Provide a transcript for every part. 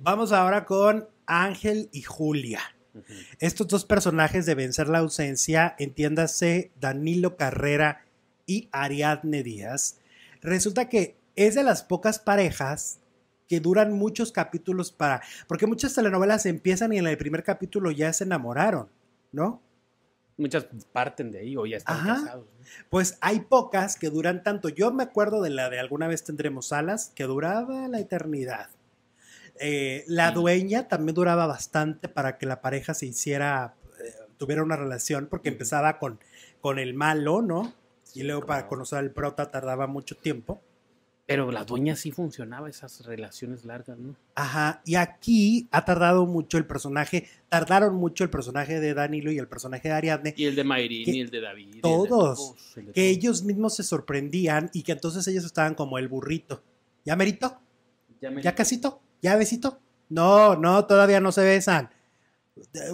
Vamos ahora con Ángel y Julia. Estos dos personajes de Vencer la Ausencia, entiéndase Danilo Carrera y Ariadne Díaz, resulta que es de las pocas parejas que duran muchos capítulos para... Porque muchas telenovelas empiezan y en el primer capítulo ya se enamoraron, ¿no? Muchas parten de ahí o ya están casados. Pues hay pocas que duran tanto. Yo me acuerdo de la de Alguna vez tendremos alas, que duraba la eternidad. Eh, la dueña también duraba bastante para que la pareja se hiciera, eh, tuviera una relación, porque empezaba con, con el malo, ¿no? Y luego para conocer al prota tardaba mucho tiempo. Pero la dueña sí funcionaba, esas relaciones largas, ¿no? Ajá, y aquí ha tardado mucho el personaje, tardaron mucho el personaje de Danilo y el personaje de Ariadne. Y el de Mayrin, y el de David. todos. que ellos mismos se sorprendían y que entonces ellos estaban como el burrito. ¿Ya ¿Ya, merito? ¿Ya casito? ¿Ya besito? No, no, todavía no se besan.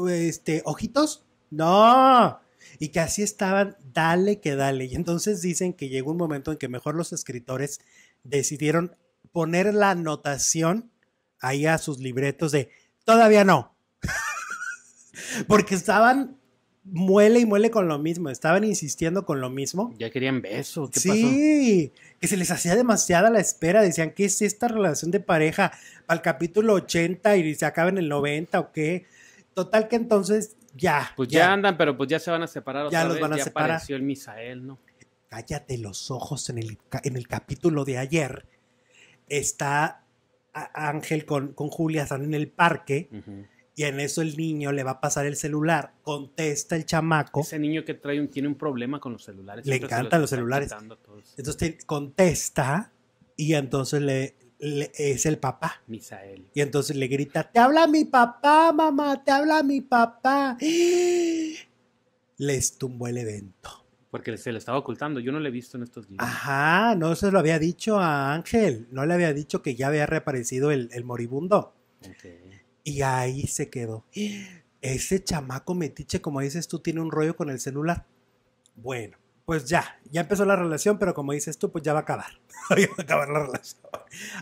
Este, ojitos? No. Y que así estaban, dale que dale. Y entonces dicen que llegó un momento en que mejor los escritores decidieron poner la anotación ahí a sus libretos de todavía no. Porque estaban muele y muele con lo mismo, estaban insistiendo con lo mismo. Ya querían besos, ¿qué sí, que se les hacía demasiada la espera, decían, ¿qué es esta relación de pareja? Al capítulo 80 y se acaba en el 90 o qué. Total que entonces ya. Pues ya, andan, pero pues ya se van a separar. ya los van a ya separar. apareció el Misael, ¿no? Cállate los ojos en el, en el capítulo de ayer. Está Ángel con, Julia, están en el parque y en eso el niño le va a pasar el celular, contesta el chamaco. Ese niño que trae un, tiene un problema con los celulares. Le encantan los, celulares. Entonces contesta y entonces le, es el papá. Misael. Y entonces le grita, te habla mi papá, mamá, te habla mi papá. Les tumbó el evento. Porque se lo estaba ocultando, yo no le he visto en estos días. Ajá, no se lo había dicho a Ángel, no le había dicho que ya había reaparecido el, moribundo. Okay. Y ahí se quedó. Ese chamaco metiche, como dices tú, tiene un rollo con el celular. Bueno, pues ya, ya empezó la relación, pero como dices tú, pues ya va a acabar. va a acabar la relación.